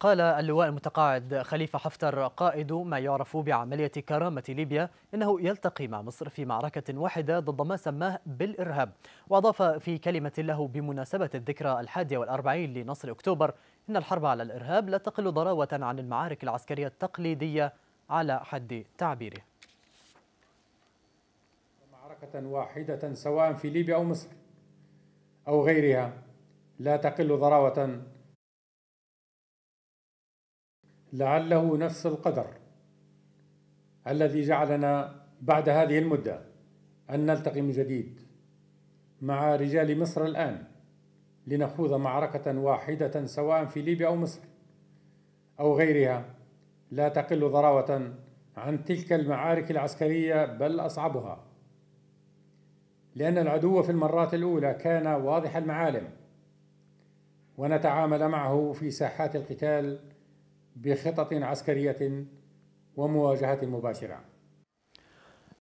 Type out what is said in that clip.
قال اللواء المتقاعد خليفة حفتر قائد ما يعرف بعملية كرامة ليبيا إنه يلتقي مع مصر في معركة واحدة ضد ما سماه بالإرهاب وأضاف في كلمة له بمناسبة الذكرى الحادية والأربعين لنصر أكتوبر إن الحرب على الإرهاب لا تقل ضراوة عن المعارك العسكرية التقليدية على حد تعبيره معركة واحدة سواء في ليبيا أو مصر أو غيرها لا تقل ضراوة لعله نفس القدر الذي جعلنا بعد هذه المدة أن نلتقي من جديد مع رجال مصر الآن لنخوض معركة واحدة سواء في ليبيا أو مصر أو غيرها لا تقل ضراوة عن تلك المعارك العسكرية بل أصعبها لأن العدو في المرات الأولى كان واضح المعالم ونتعامل معه في ساحات القتال بخطط عسكريه ومواجهه مباشره